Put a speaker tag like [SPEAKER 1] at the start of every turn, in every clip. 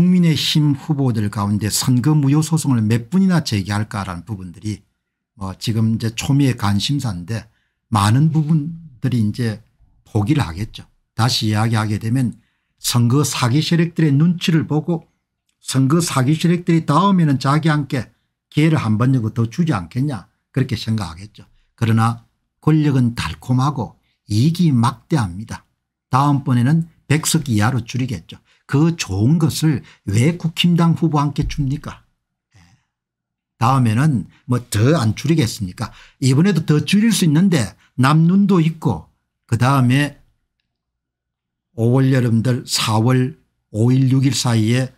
[SPEAKER 1] 국민의힘 후보들 가운데 선거 무효 소송을 몇 분이나 제기할까라는 부분들이 뭐 지금 이제 초미의 관심사인데 많은 부분들이 이제 포기를 하겠죠. 다시 이야기하게 되면 선거 사기 세력들의 눈치를 보고 선거 사기 세력들이 다음에는 자기한테 기회를 한 번 정도 더 주지 않겠냐 그렇게 생각하겠죠. 그러나 권력은 달콤하고 이익이 막대합니다. 다음번에는 백석 이하로 줄이겠죠. 그 좋은 것을 왜 국힘당 후보 함께 줍니까 다음에는 뭐 더 안 줄이겠습니까 이번에도 더 줄일 수 있는데 남눈도 있고 그다음에 5월 여름들 4월 5일 6일 사이에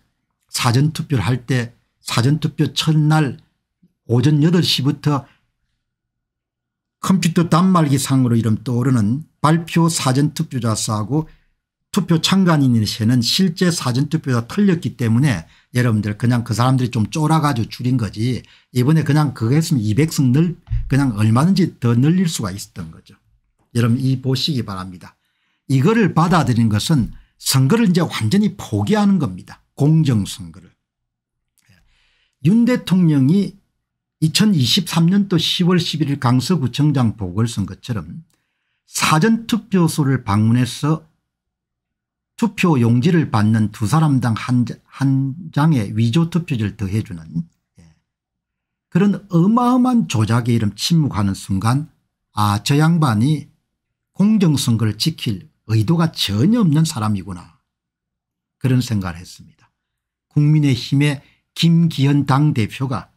[SPEAKER 1] 사전투표를 할 때 사전투표 첫날 오전 8시부터 컴퓨터 단말기 상으로 이름 떠오르는 발표 사전투표자 수하고 투표 참관인에서는 실제 사전투표가 틀렸기 때문에 여러분들 그냥 그 사람들이 좀 쫄아가지고 줄인 거지 이번에 그냥 그거 했으면 200석 늘 그냥 얼마든지 더 늘릴 수가 있었던 거죠. 여러분 이 보시기 바랍니다. 이거를 받아들인 것은 선거를 이제 완전히 포기하는 겁니다. 공정선거를. 예. 윤 대통령이 2023년도 10월 11일 강서구청장 보궐선거처럼 사전투표소를 방문해서 투표 용지를 받는 두 사람당 한, 한 장의 위조 투표지를 더해주는 예. 그런 어마어마한 조작의 이름 침묵하는 순간 아저 양반이 공정선거를 지킬 의도가 전혀 없는 사람이구나 그런 생각을 했습니다. 국민의힘의 김기현 당대표가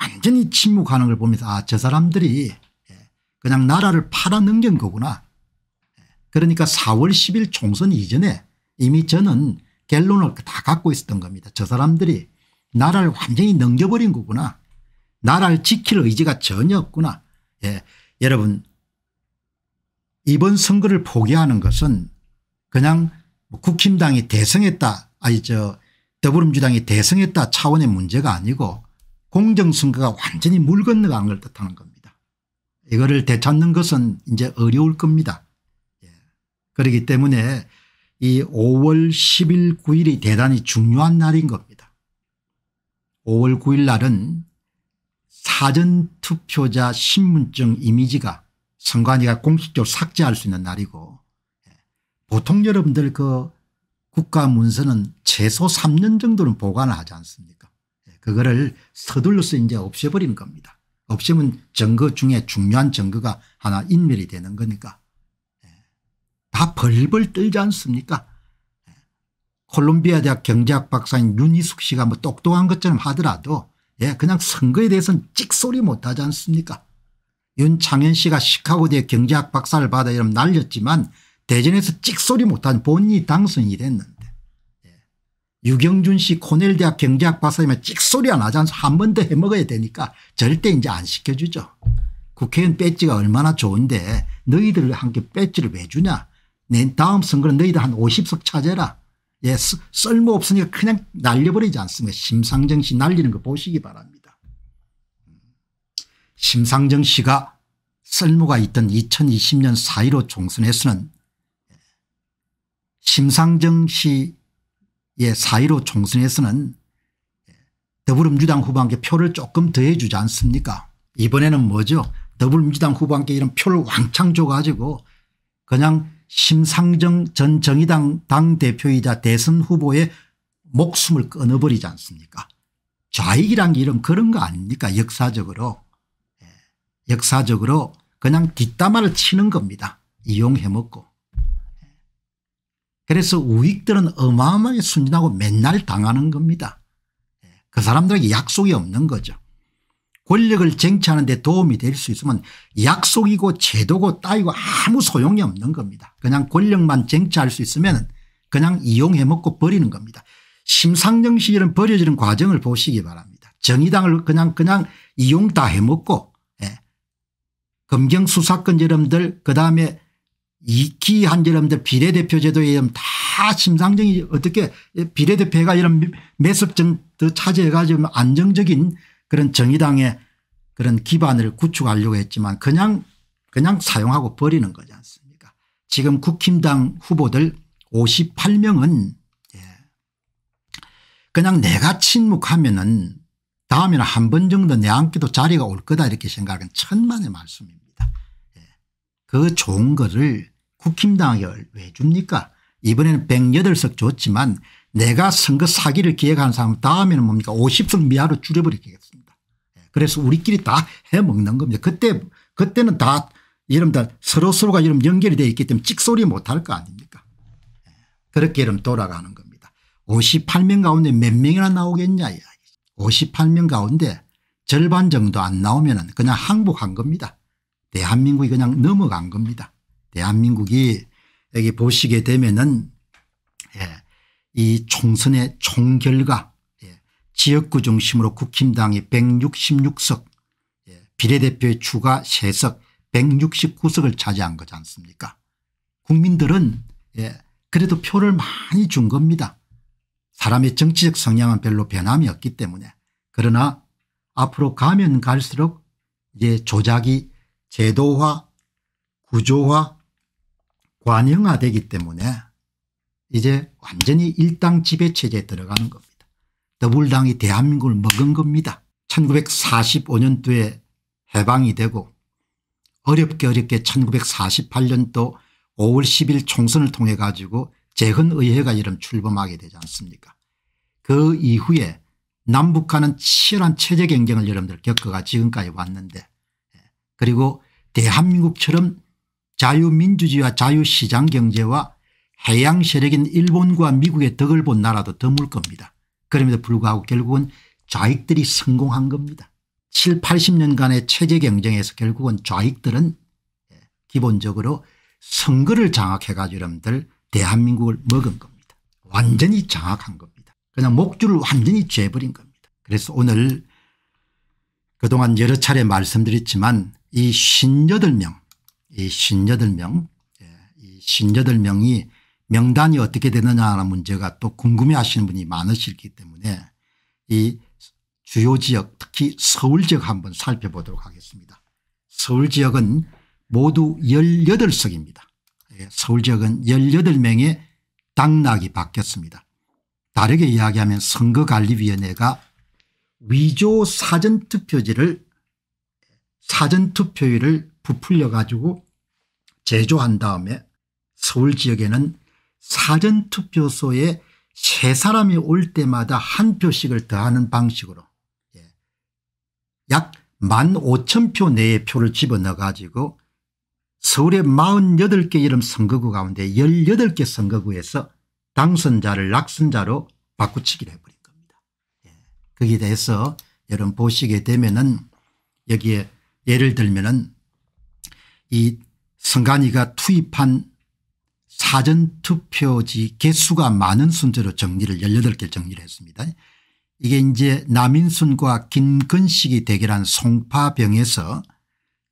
[SPEAKER 1] 완전히 침묵하는 걸 보면서 아저 사람들이 예, 그냥 나라를 팔아넘긴 거구나. 예. 그러니까 4월 10일 총선 이전에 이미 저는 결론을 다 갖고 있었던 겁니다. 저 사람들이 나라를 완전히 넘겨버린 거구나. 나라를 지킬 의지가 전혀 없구나. 예. 여러분 이번 선거를 포기하는 것은 그냥 뭐 국힘당이 대승했다 아니 저 더불어민주당이 대승했다 차원의 문제가 아니고 공정선거가 완전히 물 건너간 걸 뜻하는 겁니다. 이거를 되찾는 것은 이제 어려울 겁니다. 예. 그렇기 때문에 이 5월 10일 9일이 대단히 중요한 날인 겁니다. 5월 9일 날은 사전투표자 신분증 이미지가 선관위가 공식적으로 삭제할 수 있는 날이고 예, 보통 여러분들 그 국가 문서는 최소 3년 정도는 보관을 하지 않습니까 예, 그거를 서둘러서 이제 없애버리는 겁니다. 없애면 증거 중에 중요한 증거가 하나 인멸이 되는 거니까 다 벌벌 떨지 않습니까 콜롬비아 대학 경제학 박사인 윤희숙 씨가 뭐 똑똑한 것처럼 하더라도 예, 그냥 선거에 대해서는 찍소리 못하지 않습니까 윤창현 씨가 시카고대 경제학 박사를 받아 이름 날렸지만 대전에서 찍소리 못한 본인이 당선이 됐는데 예. 유경준 씨 코넬 대학 경제학 박사님은 찍소리 안 하지 않습 니까 한 번 더 해먹어야 되니까 절대 이제 안 시켜주죠. 국회의원 배지가 얼마나 좋은데 너희들 함께 배지를 왜 주냐 다음 선거는 너희들 한 50석 차지라 예, 쓸모 없으니까 그냥 날려버리지 않습니까? 심상정 씨 날리는 거 보시기 바랍니다. 음. 심상정 씨가 쓸모가 있던 2020년 4.15 총선에서는 심상정 씨의 4.15 총선에서는 더불어민주당 후보한테 표를 조금 더해 주지 않습니까? 이번에는 뭐죠? 더불어민주당 후보한테 이런 표를 왕창 줘가지고 그냥 심상정 전 정의당 당대표이자 대선 후보의 목숨을 끊어버리지 않습니까 좌익이란 게 이런 그런 거 아닙니까 역사적으로 예. 역사적으로 그냥 뒷담화를 치는 겁니다 이용해먹고 예. 그래서 우익들은 어마어마하게 순진하고 맨날 당하는 겁니다 예. 그 사람들에게 약속이 없는 거죠 권력을 쟁취하는 데 도움이 될 수 있으면 약속이고 제도고 따위고 아무 소용이 없는 겁니다. 그냥 권력만 쟁취할 수 있으면 그냥 이용해 먹고 버리는 겁니다. 심상정식 이런 버려지는 과정을 보시기 바랍니다. 정의당을 그냥 그냥 이용 다 해먹고 예. 검경수사권 여러분들 그다음에 이기한 여러분들 비례대표 제도에 여러분 다 심상정이 어떻게 예, 비례대표가 이런 매습증더 차지해가지고 안정적인 그런 정의당의 그런 기반을 구축하려고 했지만 그냥 그냥 사용하고 버리는 거지 않습니까 지금 국힘당 후보들 58명은 예. 그냥 내가 침묵하면은 다음에는 한 번 정도 내앉기도 자리가 올 거다 이렇게 생각은 천만의 말씀입니다. 예. 그 좋은 거를 국힘당이 왜 줍니까 이번에는 108석 줬지만 내가 선거 사기를 기획한 사람 다음에는 뭡니까 50석 미하로 줄여버리겠습니다. 그래서 우리끼리 다 해먹는 겁니다. 그때 그때는 다 여러분들 서로서로가 여러분 연결이 되어 있기 때문에 찍소리 못할 거 아닙니까 예. 그렇게 여러분 돌아가는 겁니다. 58명 가운데 몇 명이나 나오겠냐 58명 가운데 절반 정도 안 나오면 그냥 항복한 겁니다. 대한민국이 그냥 넘어간 겁니다. 대한민국이 여기 보시게 되면은 예, 이 총선의 총결과 지역구 중심으로 국힘당이 166석 예, 비례대표의 추가 3석 169석을 차지한 거지 않습니까 국민들은 예, 그래도 표를 많이 준 겁니다. 사람의 정치적 성향은 별로 변함이 없기 때문에 그러나 앞으로 가면 갈수록 이제 조작이 제도화 구조화 관영화되기 때문에 이제 완전히 일당 지배체제에 들어가는 겁니다. 더불당이 대한민국을 먹은 겁니다. 1945년도에 해방이 되고 어렵게 어렵게 1948년도 5월 10일 총선을 통해 가지고 재헌의회가 이름 출범하게 되지 않습니까 그 이후에 남북한은 치열한 체제 경쟁을 여러분들 겪어가 지금까지 왔는데 예, 그리고 대한민국처럼 자유민주주의와 자유시장 경제와 해양 세력인 일본과 미국의 덕을 본 나라도 드물 겁니다. 그럼에도 불구하고 결국은 좌익들이 성공한 겁니다. 7, 80년간의 체제 경쟁에서 결국은 좌익들은 예, 기본적으로 선거를 장악해 가지고 여러분들 대한민국을 먹은 겁니다. 완전히 장악한 겁니다. 그냥 목줄을 완전히 죄버린 겁니다. 그래서 오늘 그동안 여러 차례 말씀드렸지만 이 58명 이 58명 예, 이 58명이 명단이 어떻게 되느냐는 하 문제가 또 궁금해하시는 분이 많으시기 때문에 이 주요 지역 특히 서울 지역 한번 살펴보도록 하겠습니다. 서울 지역은 모두 18석입니다. 예, 서울 지역은 18명의 당락이 바뀌었습니다. 다르게 이야기하면 선거관리위원회가 위조 사전투표지를 사전투표율을 부풀려 가지고 제조한 다음에 서울 지역에는 사전투표소에 세 사람이 올 때마다 한 표씩을 더하는 방식으로 예, 약 15,000표 내에 표를 집어넣어 가지고 서울의 48개 이름 선거구 가운데 18개 선거구에서 당선자를 낙선자로 바꾸치기를 해버린 겁니다. 예. 거기에 대해서 여러분 보시게 되면은 여기에 예를 들면은 이 성간이가 투입한 사전투표지 개수가 많은 순서로 정리를 18개 정리를 했습니다. 이게 이제 남인순과 김근식이 대결한 송파병에서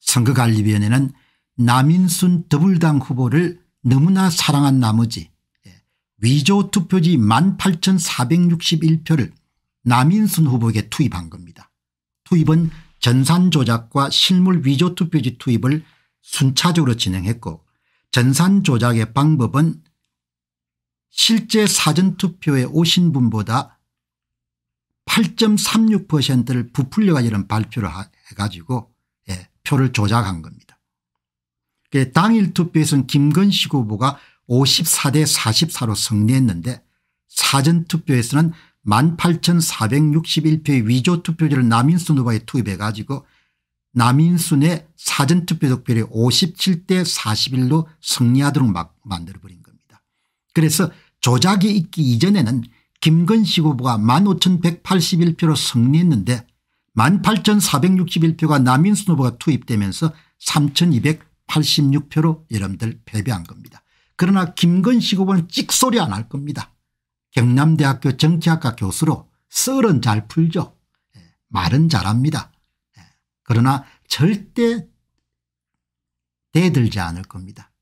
[SPEAKER 1] 선거관리위원회는 남인순 더불당 후보를 너무나 사랑한 나머지 예, 위조 투표지 18,461표를 남인순 후보에게 투입한 겁니다. 투입은 전산 조작과 실물 위조 투표지 투입을 순차적으로 진행했고 전산 조작의 방법은 실제 사전투표에 오신 분보다 8.36%를 부풀려 가지는 발표를 해가지고 예, 표를 조작한 겁니다. 당일 투표에서는 김건식 후보가 54대 44로 승리했는데 사전투표에서는 18,461표의 위조투표지를 남인순 후보에 투입해 가지고 남인순의 사전투표 득표율이 57대 41로 승리하도록 만들어버린 겁니다. 그래서 조작이 있기 이전에는 김건식 후보가 15,181표로 승리했는데 18,461표가 남인순 후보가 투입되면서 3,286표로 여러분들 패배한 겁니다. 그러나 김건식 후보는 찍소리 안 할 겁니다. 경남대학교 정치학과 교수로 썰은 잘 풀죠. 예, 말은 잘합니다. 그러나 절대 대들지 않을 겁니다.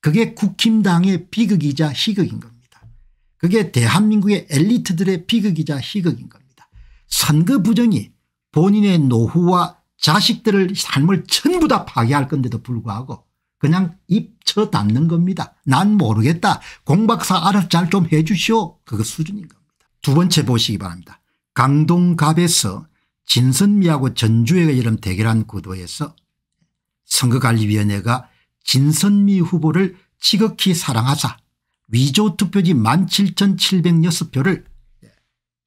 [SPEAKER 1] 그게 국힘당의 비극이자 희극인 겁니다. 그게 대한민국의 엘리트들의 비극이자 희극인 겁니다. 선거 부정이 본인의 노후와 자식들을 삶을 전부 다 파괴할 건데도 불구하고 그냥 입쳐담는 겁니다. 난 모르겠다. 공박사 알아서 잘 좀 해 주시오. 그거 수준인 겁니다. 두 번째 보시기 바랍니다. 강동갑에서 진선미하고 전주회가 이런 대결한 구도에서 선거관리위원회가 진선미 후보를 지극히 사랑하자 위조 투표지 17,706표를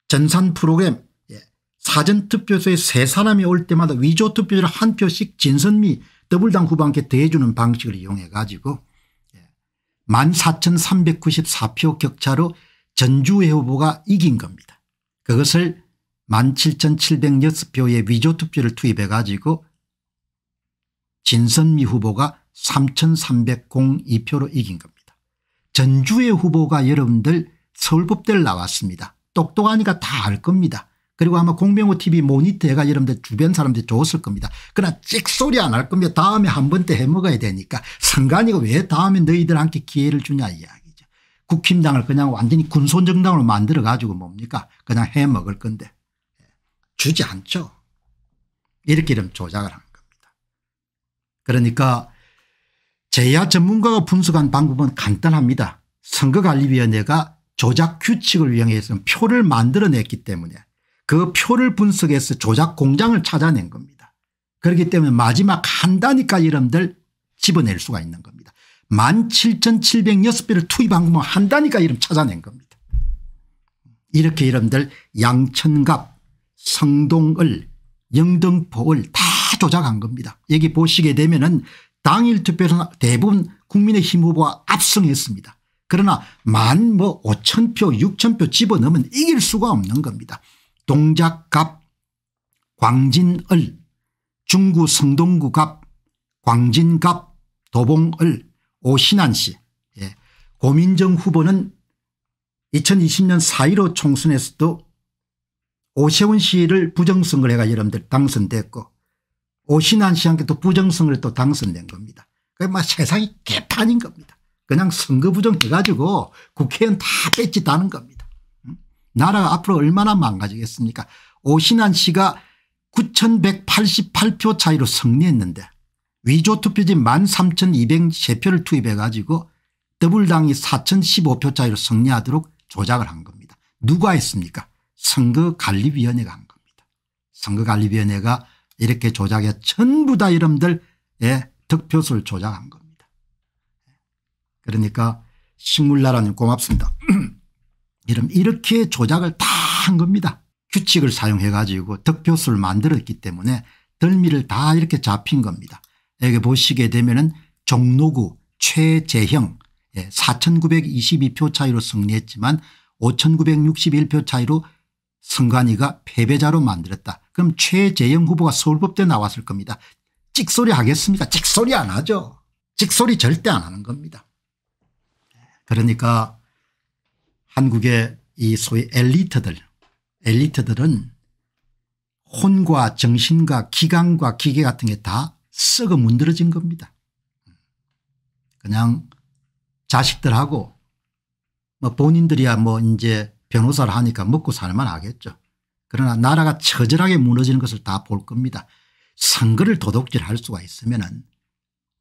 [SPEAKER 1] 전산 프로그램 예, 사전투표소에 세 사람이 올 때마다 위조 투표지를 한 표씩 진선미 더블당 후보한테 대해주는 방식을 이용해 가지고 14,394표 예, 격차로 전주회 후보가 이긴 겁니다. 그것을 17,706표의 위조투표를 투입해 가지고 진선미 후보가 3,302표로 이긴 겁니다. 전주의 후보가 여러분들 서울법대를 나왔습니다. 똑똑하니까 다 알 겁니다. 그리고 아마 공병호 TV 모니터가 여러분들 주변 사람들이 좋았을 겁니다. 그러나 찍소리 안 할 겁니다. 다음에 한 번 더 해먹어야 되니까 상관이가왜 다음에 너희들한테 기회를 주냐 이야기죠. 국힘당을 그냥 완전히 군손정당으로 만들어 가지고 뭡니까 그냥 해먹을 건데 주지 않죠. 이렇게 이름 조작을 한 겁니다. 그러니까 제야 전문가가 분석한 방법은 간단합니다. 선거관리위원회가 조작 규칙을 위용해서 표를 만들어냈기 때문에 그 표를 분석해서 조작 공장을 찾아낸 겁니다. 그렇기 때문에 마지막 한 단위까지 이름들 집어낼 수가 있는 겁니다. 17,706배를 투입한 거면 한 단위까지 이름 찾아낸 겁니다. 이렇게 이름들 양천갑 성동을 영등포를 다 조작한 겁니다. 여기 보시게 되면 은 당일 투표는 대부분 국민의힘 후보가 압승했습니다. 그러나 만뭐 5천 표 6천 표 집어넣으면 이길 수가 없는 겁니다. 동작갑 광진을 중구 성동구갑 광진갑 도봉을 오신환씨 예. 고민정 후보는 2020년 4.15 총선에서도 오세훈 씨를 부정선거를 해가 여러분들 당선됐고 오신환 씨한테 또 부정선거를 또 당선된 겁니다. 그막 세상이 개판인 겁니다. 그냥 선거 부정해가지고 국회의원 다 뺏짓다는 겁니다. 나라가 앞으로 얼마나 망가지겠습니까 오신환 씨가 9188표 차이로 승리했는데 위조투표지 13,203표를 투입해 가지고 더블당이 4,015표 차이로 승리하도록 조작을 한 겁니다. 누가 했습니까 선거관리위원회가 한 겁니다. 선거관리위원회가 이렇게 조작해 전부 다 이름들의 예, 득표수를 조작한 겁니다. 그러니까 식물나라님 고맙습니다. 이름 이렇게 조작을 다 한 겁니다. 규칙을 사용해 가지고 득표수를 만들었기 때문에 덜미를 다 이렇게 잡힌 겁니다. 여기 보시게 되면 은 종로구 최재형 4922표 예, 차이로 승리했지만 5961표 차이로 선관위가 패배자로 만들었다. 그럼 최재형 후보가 서울법대 나왔을 겁니다. 찍소리 하겠습니까? 찍소리 안 하죠. 찍소리 절대 안 하는 겁니다. 그러니까 한국의 이 소위 엘리트들 엘리트들은 혼과 정신과 기관과 기계 같은 게 다 썩어 문드러진 겁니다. 그냥 자식들하고 뭐 본인들이야 뭐 이제 변호사를 하니까 먹고 살만 하겠죠. 그러나 나라가 처절하게 무너지는 것을 다 볼 겁니다. 선거를 도둑질할 수가 있으면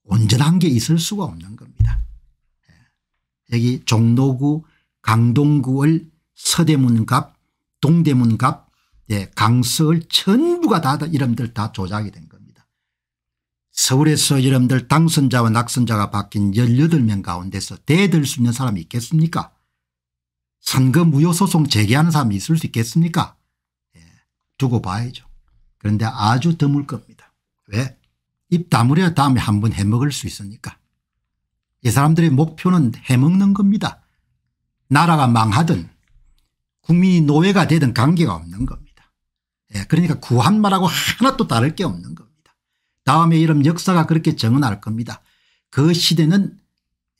[SPEAKER 1] 온전한 게 있을 수가 없는 겁니다. 예. 여기 종로구 강동구을 서대문갑 동대문갑 예, 강서을 전부가 다 이름들 다 조작이 된 겁니다. 서울에서 이름들 당선자와 낙선자가 바뀐 18명 가운데서 대들 수 있는 사람이 있겠습니까 선거 무효소송 제기하는 사람이 있을 수 있겠습니까 예, 두고 봐야죠. 그런데 아주 드물 겁니다. 왜? 입 다물어야 다음에 한 번 해먹을 수 있으니까. 이 사람들의 목표는 해먹는 겁니다. 나라가 망하든 국민이 노예가 되든 관계가 없는 겁니다. 예, 그러니까 구한 말하고 하나도 다를 게 없는 겁니다. 다음에 이런 역사가 그렇게 정언할 겁니다. 그 시대는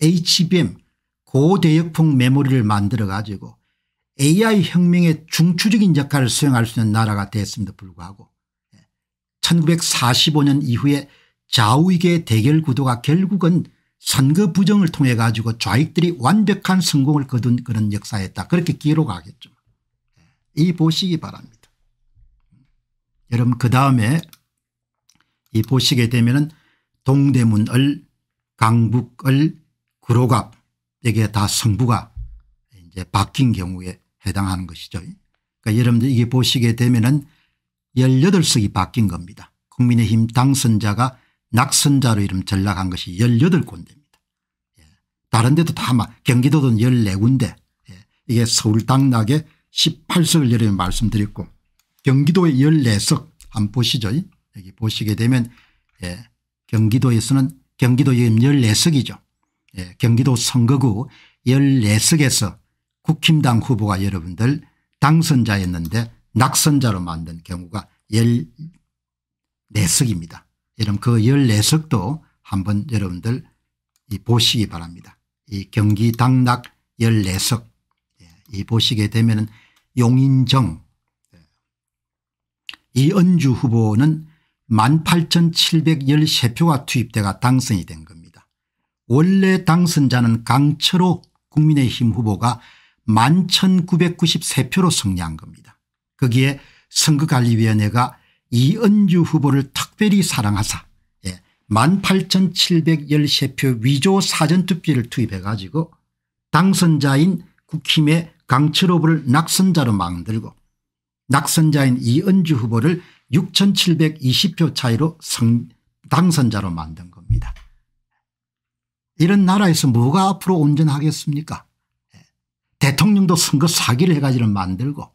[SPEAKER 1] HBM 고대역풍 메모리를 만들어 가지고 AI 혁명의 중추적인 역할을 수행할 수 있는 나라가 됐음에도 불구하고 1945년 예, 이후에 좌우익의 대결 구도가 결국은 선거 부정을 통해 가지고 좌익들이 완벽한 성공을 거둔 그런 역사였다. 그렇게 기록하겠죠. 예, 이 보시기 바랍니다. 여러분 그 다음에 이 보시게 되면 동대문을 강북을 구로갑 이게 다 성부가 이제 바뀐 경우에 해당하는 것이죠. 그러니까 여러분들 이게 보시게 되면은 18석이 바뀐 겁니다. 국민의힘 당선자가 낙선자로 이름 전락한 것이 18군데입니다. 예. 다른 데도 다 경기도는 14군데 예. 이게 서울 당락에 18석을 여러분 말씀드렸고 경기도에 14석 한번 보시죠. 여기 보시게 되면 예, 경기도에서는 경기도 의원 14석이죠. 예, 경기도 선거구 14석에서 국힘당 후보가 여러분들 당선자였는데 낙선자로 만든 경우가 14석입니다. 여러분 그 14석도 한번 여러분들 보시기 바랍니다. 이 경기 당락 14석 예, 이 보시게 되면 용인정 예. 이은주 후보는 18,713표가 투입돼가 당선이 된 겁니다. 원래 당선자는 강철호 국민의힘 후보가 11,993표로 승리한 겁니다. 거기에 선거관리위원회가 이은주 후보를 특별히 사랑하사 18,713표 예, 위조 사전투표를 투입해 가지고 당선자인 국힘의 강철호 후보를 낙선자로 만들고 낙선자인 이은주 후보를 6,720표 차이로 당선자로 만든 겁니다. 이런 나라에서 뭐가 앞으로 온전하겠습니까 예. 대통령도 선거 사기를 해가지고 만들고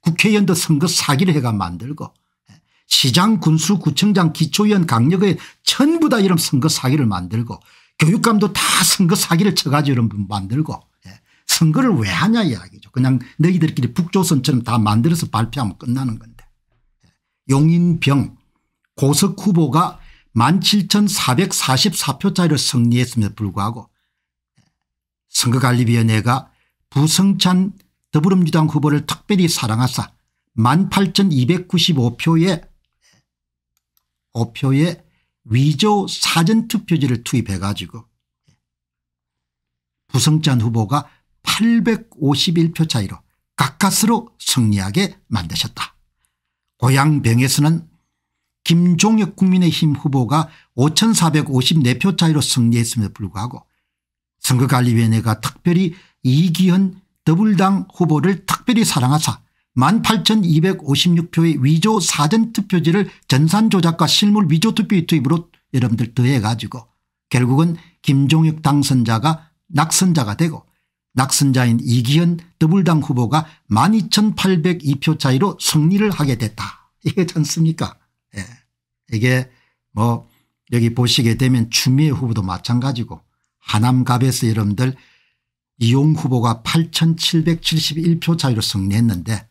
[SPEAKER 1] 국회의원도 선거 사기를 해가 만들고 예. 시장 군수 구청장 기초위원 강력의 전부 다 이런 선거 사기를 만들고 교육감도 다 선거 사기를 쳐가지고 만들고 예. 선거를 왜 하냐 이야기죠. 그냥 너희들끼리 북조선처럼 다 만들어서 발표하면 끝나는 건데 용인병 고석 후보가 17,444표짜리로 승리했음에도 불구하고 선거관리위원회가 부성찬 더불어민주당 후보를 특별히 사랑하사 18,295표의 5표의 위조 사전투표지를 투입해 가지고 부성찬 후보가 851표 차이로 가까스로 승리하게 만드셨다. 고향병에서는 김종혁 국민의힘 후보가 5454표 차이로 승리했음에도 불구하고 선거관리위원회가 특별히 이기현 더블당 후보를 특별히 사랑하사 18,256표의 위조 사전투표지를 전산조작과 실물 위조투표의 투입으로 여러분들 더해 가지고 결국은 김종혁 당선자가 낙선자가 되고 낙선자인 이기현 더블당 후보가 12,802표 차이로 승리를 하게 됐다. 이게 잖습니까 예. 이게 뭐 여기 보시게 되면 추미애 후보도 마찬가지고 하남갑에서 여러분들 이용 후보가 8,771표 차이로 승리했는데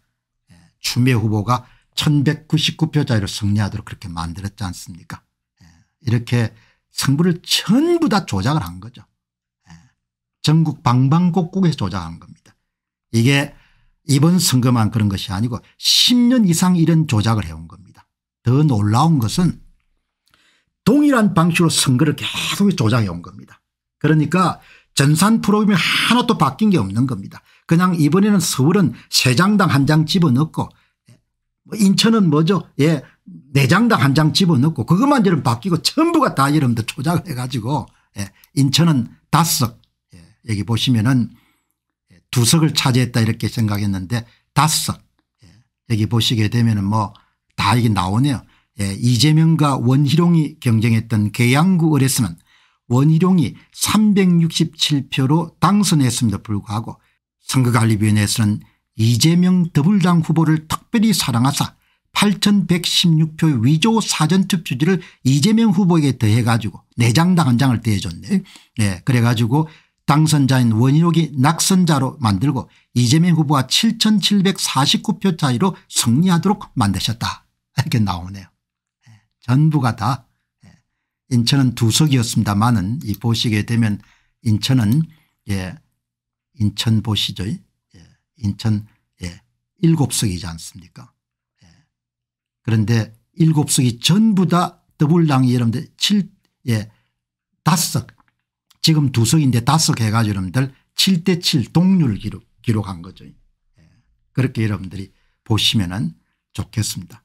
[SPEAKER 1] 추미애 예, 후보가 1,199표 차이로 승리하도록 그렇게 만들었지 않습니까 예. 이렇게 승부를 전부 다 조작을 한 거죠. 예. 전국 방방곡곡에서 조작한 겁니다. 이게 이번 선거만 그런 것이 아니고 10년 이상 이런 조작을 해온 겁니다. 더 놀라운 것은 동일한 방식으로 선거를 계속 조작해 온 겁니다. 그러니까 전산 프로그램이 하나도 바뀐 게 없는 겁니다. 그냥 이번에는 서울은 세장당 한 장 집어넣고 뭐 인천은 뭐죠 예, 네장당 한 장 집어넣고 그것만 이름 바뀌고 전부가 다 이름도 조작을 해가지고 예, 인천은 다섯 예, 여기 보시면은 두 석을 차지했다 이렇게 생각했는데 다섯 예, 여기 보시게 되면은 뭐다 이게 나오네요. 예, 이재명과 원희룡이 경쟁했던 계양구 을에서는 원희룡이 367표로 당선했음에도 불구하고 선거관리위원회에서는 이재명 더불당 후보를 특별히 사랑하사 8116표 위조 사전투표지를 이재명 후보에게 더해 가지고 4장당 한 장을 더해줬네 네, 예, 그래 가지고 당선자인 원희룡이 낙선자로 만들고 이재명 후보와 7749표 차이로 승리하도록 만드셨다. 이렇게 나오네요. 예, 전부가 다 예, 인천은 두석이었습니다만은 이 보시게 되면 인천은 예 인천 보시죠. 예 인천 예 일곱 석이지 않습니까? 예 그런데 일곱 석이 전부 다 더블랑이 여러분들 7, 예 다섯 지금 두 석인데 다섯 해가지고 여러분들 7대 7 동률 기록 기록한 거죠. 예, 그렇게 여러분들이 보시면 좋겠습니다.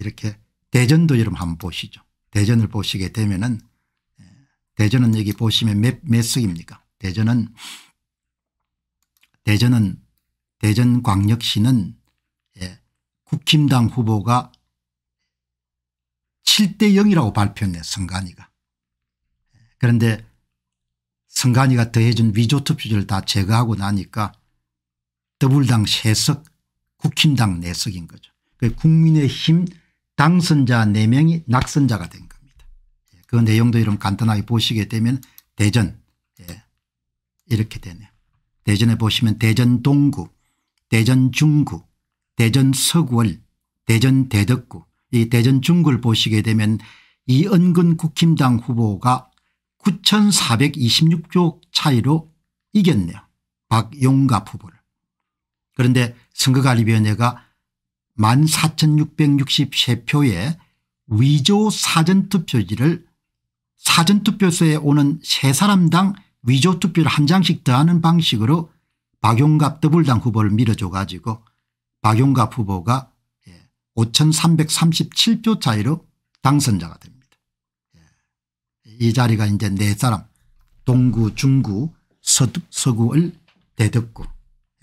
[SPEAKER 1] 이렇게 대전도 여러분 한번 보시죠. 대전을 보시게 되면은 예, 대전은 여기 보시면 몇, 몇 석입니까? 대전은 대전은 대전광역시는 예, 국힘당 후보가 7대 0이라고 발표했네 선관위가. 그런데 선관위가 더해준 위조투표지를 다 제거하고 나니까 더불당 3석 국힘당 4석인 거죠. 그 국민의힘 당선자 4명이 낙선자가 된 겁니다. 예, 그 내용도 이런 간단하게 보시게 되면 대전 예. 이렇게 되네요. 대전에 보시면 대전 동구 대전 중구 대전 서구월 대전 대덕구 이 대전 중구를 보시게 되면 이은근 국힘당 후보가 9426조 차이로 이겼네요. 박용갑 후보를. 그런데 선거관리위원회가 14,663표의 위조 사전투표지를 사전투표소에 오는 세 사람당 위조투표를 한 장씩 더하는 방식으로 박용갑 더블당 후보를 밀어줘 가지고 박용갑 후보가 5337표 예, 차이로 당선자가 됩니다. 예, 이 자리가 이제 네 사람 동구 중구 서구, 서구을 대덕구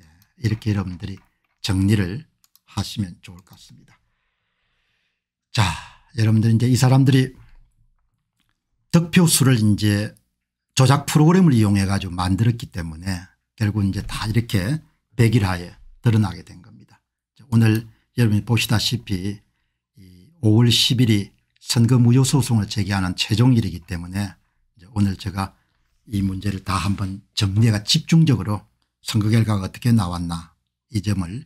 [SPEAKER 1] 예, 이렇게 여러분들이 정리를 하시면 좋을 것 같습니다. 자 여러분들 이제 이 사람들이 득표수를 이제 조작 프로그램을 이용해 가지고 만들었기 때문에 결국 이제 다 이렇게 백일하에 드러나게 된 겁니다. 오늘 여러분이 보시다시피 5월 10일이 선거 무효 소송을 제기하는 최종일이기 때문에 오늘 제가 이 문제를 다 한번 정리가 집중적으로 선거 결과가 어떻게 나왔나 이 점을